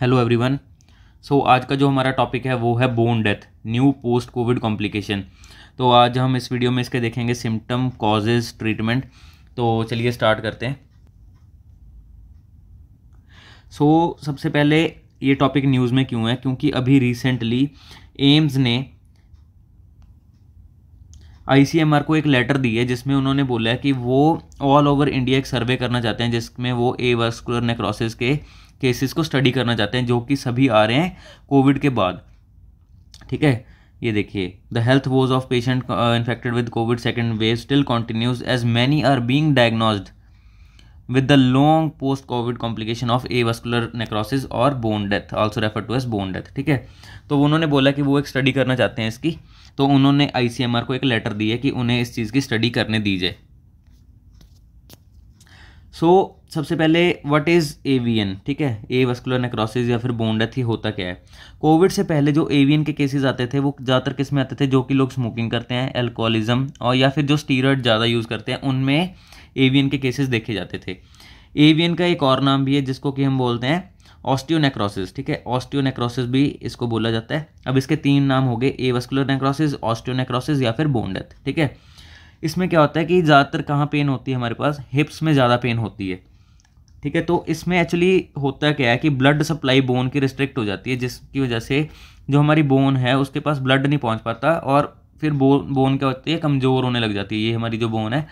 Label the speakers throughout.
Speaker 1: hello everyone so आज का जो हमारा टॉपिक है वो है bone death new post covid complication तो आज हम इस वीडियो में इसके देखेंगे सिम्टम कॉजेज ट्रीटमेंट तो चलिए स्टार्ट करते हैं सो so, सबसे पहले ये टॉपिक न्यूज़ में क्यों है क्योंकि अभी रिसेंटली एम्स ने आईसीएमआर को एक लेटर दी है जिसमें उन्होंने बोला है कि वो ऑल ओवर इंडिया एक सर्वे करना चाहते हैं जिसमें वो ए नेक्रोसिस के केसेस को स्टडी करना चाहते हैं जो कि सभी आ रहे हैं कोविड के बाद ठीक है ये देखिए the health woes of patient infected with covid second wave still continues as many are being diagnose the long post covid complication of avascular necrosis और bone death also refer to as bone death ठीक है तो उन्होंने बोला कि वो एक study करना चाहते हैं इसकी तो उन्होंने आई को एक लेटर दी है कि उन्हें इस चीज़ की स्टडी करने दी जाए सो so, सबसे पहले व्हाट इज़ एवियन ठीक है ए वस्कुलर नेक्रोसिस या फिर बोन डेथ ही होता क्या है कोविड से पहले जो एवियन के केसेस आते थे वो ज़्यादातर किस में आते थे जो कि लोग स्मोकिंग करते हैं एल्कोहलिज्म और या फिर जो स्टीरॉयड ज़्यादा यूज़ करते हैं उनमें एवियन के केसेस देखे जाते थे एवियन का एक और नाम भी है जिसको कि हम बोलते हैं ऑस्टियोनेक्रोसिस ठीक है ऑस्टियोनेक्रोसिस भी इसको बोला जाता है अब इसके तीन नाम हो गए ए वस्कुलर नेक्रोसिस ऑस्टियोनेक्रोसिस या फिर बोन डेथ ठीक है इसमें क्या होता है कि ज़्यादातर कहाँ पेन होती है हमारे पास हिप्स में ज़्यादा पेन होती है ठीक है तो इसमें एक्चुअली होता क्या है कि ब्लड सप्लाई बोन की रिस्ट्रिक्ट हो जाती है जिसकी वजह से जो हमारी बोन है उसके पास ब्लड नहीं पहुँच पाता और फिर बोन बोन क्या होती है कमज़ोर होने लग जाती है ये हमारी जो बोन है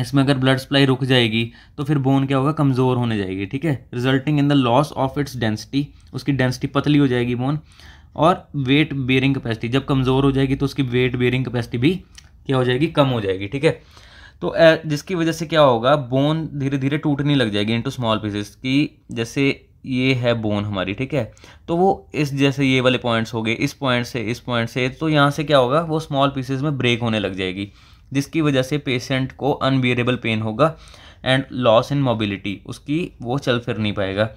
Speaker 1: इसमें अगर ब्लड सप्लाई रुक जाएगी तो फिर बोन क्या होगा कमज़ोर होने जाएगी ठीक है resulting in the loss of its density उसकी डेंसिटी पतली हो जाएगी बोन और वेट बेयरिंग कैपेसिटी जब कमज़ोर हो जाएगी तो उसकी वेट बेरिंग कैपेसिटी भी क्या हो जाएगी कम हो जाएगी ठीक है तो जिसकी वजह से क्या होगा बोन धीरे धीरे टूटने लग जाएगी इनटू स्मॉल पीसेस की जैसे ये है बोन हमारी ठीक है तो वो इस जैसे ये वाले पॉइंट्स हो गए इस पॉइंट से इस पॉइंट से तो यहाँ से क्या होगा वो स्मॉल पीसेस में ब्रेक होने लग जाएगी जिसकी वजह से पेशेंट को अनबियरेबल पेन होगा एंड लॉस इन मोबिलिटी उसकी वो चल फिर नहीं पाएगा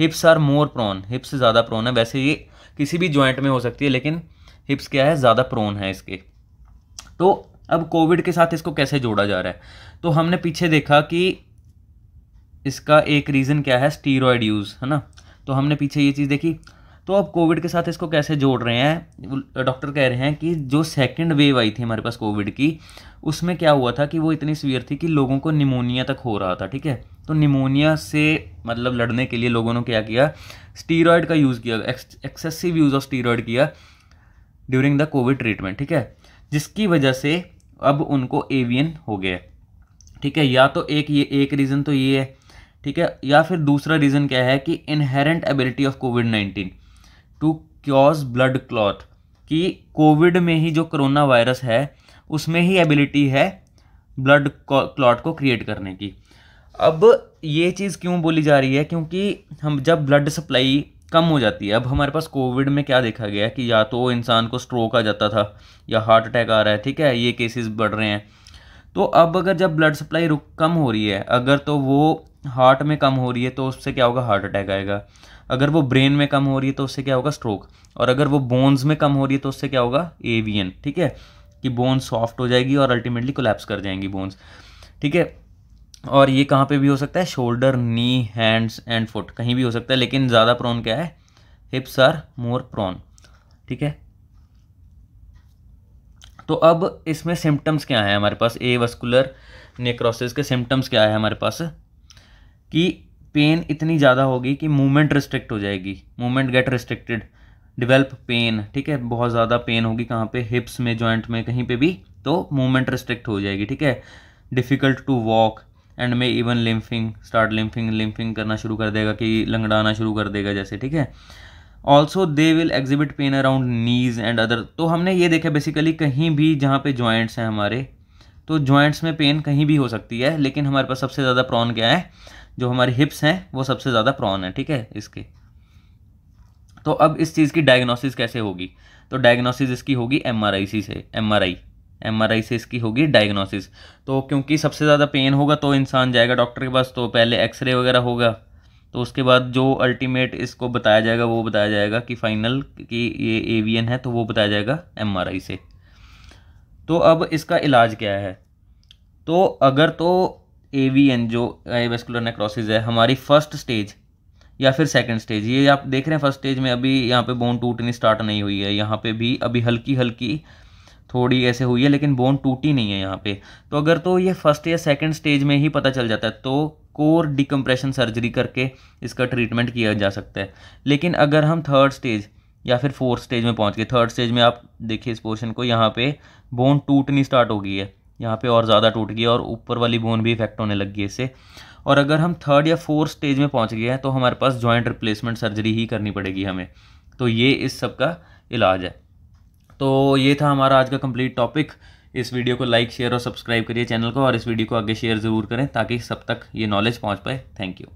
Speaker 1: हिप्स आर मोर प्रोन हिप्स ज़्यादा प्रोन है वैसे ये किसी भी ज्वाइंट में हो सकती है लेकिन हिप्स क्या है ज़्यादा प्रोन है इसके तो अब कोविड के साथ इसको कैसे जोड़ा जा रहा है तो हमने पीछे देखा कि इसका एक रीज़न क्या है स्टीरॉयड यूज़ है ना तो हमने पीछे ये चीज़ देखी तो अब कोविड के साथ इसको कैसे जोड़ रहे हैं डॉक्टर कह रहे हैं कि जो सेकंड वेव आई थी हमारे पास कोविड की उसमें क्या हुआ था कि वो इतनी सीवियर थी कि लोगों को निमोनिया तक हो रहा था ठीक है तो निमोनिया से मतलब लड़ने के लिए लोगों ने क्या किया स्टीरॉयड का यूज़ किया एक्सेसिव यूज़ ऑफ स्टीरॉयड किया ड्यूरिंग द कोविड ट्रीटमेंट ठीक है जिसकी वजह से अब उनको एवियन हो गया ठीक है या तो एक ये एक रीज़न तो ये है ठीक है या फिर दूसरा रीज़न क्या है कि inherent ability of covid nineteen to cause blood clot कि कोविड में ही जो करोना वायरस है उसमें ही एबिलिटी है ब्लड क्लॉट को क्रिएट करने की अब ये चीज़ क्यों बोली जा रही है क्योंकि हम जब ब्लड सप्लाई कम हो जाती है अब हमारे पास कोविड में क्या देखा गया कि या तो इंसान को स्ट्रोक आ जाता था या हार्ट अटैक आ रहा है ठीक है ये केसेस बढ़ रहे हैं तो अब अगर जब ब्लड सप्लाई रुक कम हो रही है अगर तो वो हार्ट में कम हो रही है तो उससे क्या होगा हार्ट अटैक आएगा अगर वो ब्रेन में कम हो रही है तो उससे क्या होगा स्ट्रोक और अगर वो बोन्स में कम हो रही है तो उससे क्या होगा एवियन ठीक है कि बोन्स सॉफ्ट हो जाएगी और अल्टीमेटली कोलेप्स कर जाएंगी बोन्स ठीक है और ये कहाँ पे भी हो सकता है shoulder knee hands and foot कहीं भी हो सकता है लेकिन ज़्यादा प्रोन क्या है हिप्स आर मोर प्रोन ठीक है तो अब इसमें सिम्टम्स क्या है हमारे पास ए वस्कुलर नेक्रोसिस के सिम्टम्स क्या है हमारे पास कि पेन इतनी ज़्यादा होगी कि मूवमेंट रिस्ट्रिक्ट हो जाएगी movement get restricted develop pain ठीक है बहुत ज़्यादा पेन होगी कहाँ पे हिप्स में जॉइंट में कहीं पे भी तो मूवमेंट रिस्ट्रिक्ट हो जाएगी ठीक है difficult to walk and may even limping start limping limping करना शुरू कर देगा कि लंगड़ाना शुरू कर देगा जैसे ठीक है also they will exhibit pain around knees and other तो हमने ये देखा बेसिकली कहीं भी जहाँ पे जॉइंट्स हैं हमारे तो जॉइंट्स में पेन कहीं भी हो सकती है लेकिन हमारे पास सबसे ज़्यादा प्रॉन क्या है जो हमारे हिप्स हैं वो सबसे ज़्यादा प्रॉन है ठीक है इसके तो अब इस चीज़ की डायग्नोसिस कैसे होगी तो डायग्नोसिस इसकी होगी एम से एम एमआरआई से इसकी होगी डायग्नोसिस तो क्योंकि सबसे ज़्यादा पेन होगा तो इंसान जाएगा डॉक्टर के पास तो पहले एक्सरे वगैरह होगा तो उसके बाद जो अल्टीमेट इसको बताया जाएगा वो बताया जाएगा कि फाइनल कि ये एवियन है तो वो बताया जाएगा एमआरआई से तो अब इसका इलाज क्या है तो अगर तो एवीएन जो वेस्कुलर नेक्रोसिस है हमारी फर्स्ट स्टेज या फिर सेकंड स्टेज ये आप देख रहे हैं फर्स्ट स्टेज में अभी यहाँ पे बोन टूटनी स्टार्ट नहीं हुई है यहाँ पे भी अभी हल्की हल्की थोड़ी ऐसे हुई है लेकिन बोन टूटी नहीं है यहाँ पे तो अगर तो ये फर्स्ट या सेकंड स्टेज में ही पता चल जाता है तो कोर डिकम्प्रेशन सर्जरी करके इसका ट्रीटमेंट किया जा सकता है लेकिन अगर हम थर्ड स्टेज या फिर फोर्थ स्टेज में पहुँच गए थर्ड स्टेज में आप देखिए इस पोर्शन को यहाँ पर बोन टूटनी स्टार्ट हो गई है यहाँ पर और ज़्यादा टूट गई और ऊपर वाली बोन भी इफेक्ट होने लग गई इससे और अगर हम थर्ड या फोर्थ स्टेज में पहुँच गए हैं तो हमारे पास जॉइंट रिप्लेसमेंट सर्जरी ही करनी पड़ेगी हमें तो ये इस सब का इलाज है तो ये था हमारा आज का कंप्लीट टॉपिक इस वीडियो को लाइक शेयर और सब्सक्राइब करिए चैनल को और इस वीडियो को आगे शेयर ज़रूर करें ताकि सब तक ये नॉलेज पहुंच पाए थैंक यू